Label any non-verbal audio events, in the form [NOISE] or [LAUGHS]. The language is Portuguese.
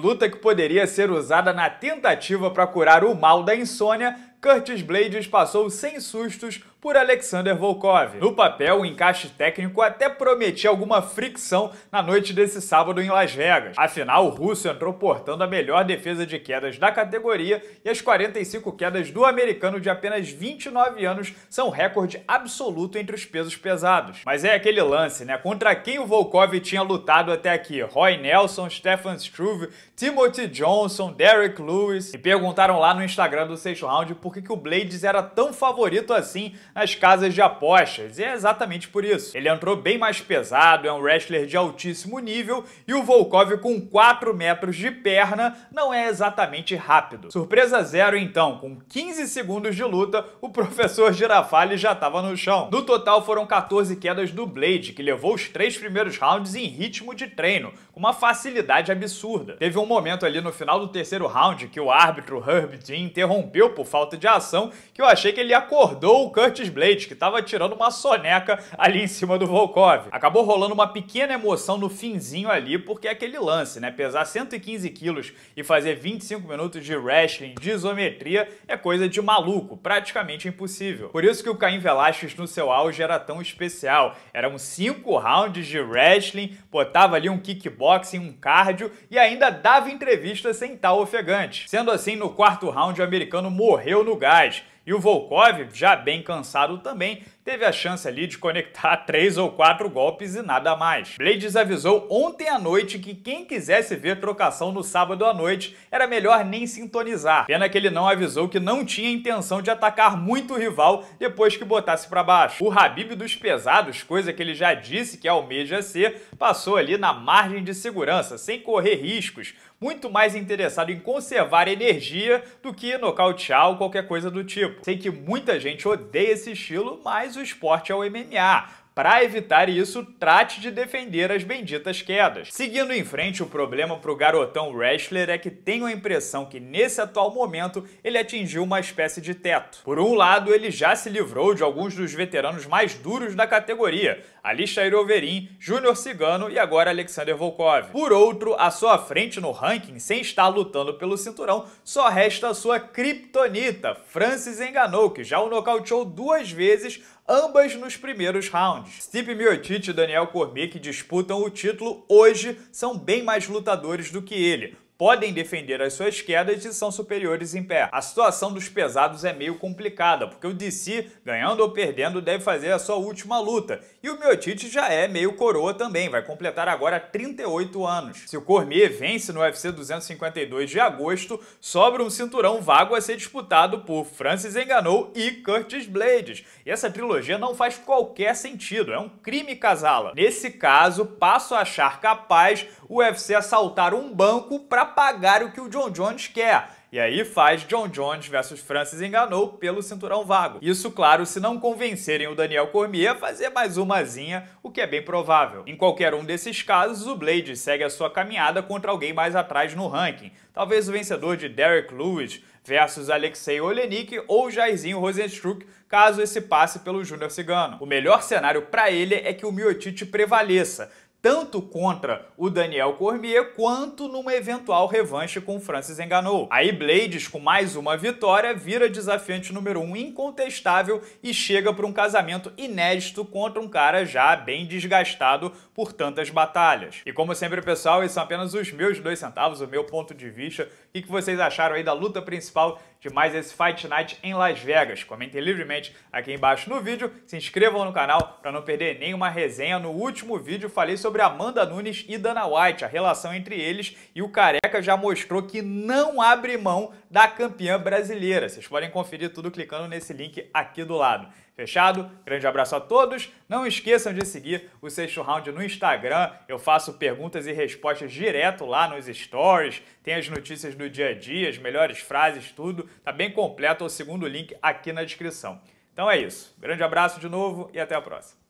luta que poderia ser usada na tentativa para curar o mal da insônia, Curtis Blades passou sem sustos por Alexander Volkov. No papel, o encaixe técnico até prometia alguma fricção na noite desse sábado em Las Vegas. Afinal, o russo entrou portando a melhor defesa de quedas da categoria e as 45 quedas do americano de apenas 29 anos são recorde absoluto entre os pesos pesados. Mas é aquele lance, né? Contra quem o Volkov tinha lutado até aqui? Roy Nelson, Stefan Struve, Timothy Johnson, Derek Lewis. E perguntaram lá no Instagram do sexto round por que, que o Blades era tão favorito assim nas casas de apostas, e é exatamente por isso. Ele entrou bem mais pesado, é um wrestler de altíssimo nível, e o Volkov com 4 metros de perna não é exatamente rápido. Surpresa zero então, com 15 segundos de luta, o professor Girafale já estava no chão. No total foram 14 quedas do Blade, que levou os três primeiros rounds em ritmo de treino, com uma facilidade absurda. Teve um momento ali no final do terceiro round que o árbitro Herb Dean interrompeu por falta de ação, que eu achei que ele acordou o Kurt Curtis Blades, que estava tirando uma soneca ali em cima do Volkov. Acabou rolando uma pequena emoção no finzinho ali, porque é aquele lance, né? Pesar 115 quilos e fazer 25 minutos de wrestling, de isometria, é coisa de maluco, praticamente impossível. Por isso que o Caim Velasquez no seu auge era tão especial. Eram cinco rounds de wrestling, botava ali um kickboxing, um cardio e ainda dava entrevista sem tal ofegante. Sendo assim, no quarto round o americano morreu no gás. E o Volkov, já bem cansado também, teve a chance ali de conectar [LAUGHS] três ou quatro golpes e nada mais. Blades avisou ontem à noite que quem quisesse ver trocação no sábado à noite era melhor nem sintonizar. Pena que ele não avisou que não tinha intenção de atacar muito o rival depois que botasse para baixo. O Habib dos pesados, coisa que ele já disse que almeja ser, passou ali na margem de segurança, sem correr riscos, muito mais interessado em conservar energia do que nocautear ou qualquer coisa do tipo. Sei que muita gente odeia esse estilo, mas mais o esporte é o MMA. Para evitar isso, trate de defender as benditas quedas. Seguindo em frente, o problema para o garotão wrestler é que tenho a impressão que nesse atual momento ele atingiu uma espécie de teto. Por um lado, ele já se livrou de alguns dos veteranos mais duros da categoria, Alistair Overeem, Júnior Cigano e agora Alexander Volkov. Por outro, à sua frente no ranking, sem estar lutando pelo cinturão, só resta a sua kryptonita, Francis Enganou, que já o nocauteou duas vezes, ambas nos primeiros rounds rounds. Stipe Miocic e Daniel Cormier, que disputam o título hoje, são bem mais lutadores do que ele podem defender as suas quedas e são superiores em pé. A situação dos pesados é meio complicada, porque o DC, ganhando ou perdendo, deve fazer a sua última luta. E o Miotite já é meio coroa também, vai completar agora 38 anos. Se o Cormier vence no UFC 252 de agosto, sobra um cinturão vago a ser disputado por Francis Enganou e Curtis Blades. E essa trilogia não faz qualquer sentido, é um crime casá-la. Nesse caso, passo a achar capaz o UFC assaltar um banco para pagar o que o John Jones quer. E aí faz John Jones versus Francis Enganou pelo cinturão vago. Isso, claro, se não convencerem o Daniel Cormier a fazer mais umazinha, o que é bem provável. Em qualquer um desses casos, o Blade segue a sua caminhada contra alguém mais atrás no ranking. Talvez o vencedor de Derek Lewis versus Alexei Olenik ou Jairzinho Rosenstruck, caso esse passe pelo Júnior Cigano. O melhor cenário para ele é que o Miotite prevaleça, tanto contra o Daniel Cormier quanto numa eventual revanche com Francis Enganou. Aí Blades, com mais uma vitória, vira desafiante número um incontestável e chega para um casamento inédito contra um cara já bem desgastado por tantas batalhas. E como sempre, pessoal, esses são apenas os meus dois centavos, o meu ponto de vista. O que vocês acharam aí da luta principal de mais esse Fight Night em Las Vegas. Comentem livremente aqui embaixo no vídeo, se inscrevam no canal para não perder nenhuma resenha. No último vídeo falei sobre Amanda Nunes e Dana White, a relação entre eles e o Careca já mostrou que não abre mão da campeã brasileira. Vocês podem conferir tudo clicando nesse link aqui do lado. Fechado? Grande abraço a todos. Não esqueçam de seguir o Sexto Round no Instagram. Eu faço perguntas e respostas direto lá nos stories. Tem as notícias do dia a dia, as melhores frases, tudo. Tá bem completo é o segundo link aqui na descrição. Então é isso. Grande abraço de novo e até a próxima.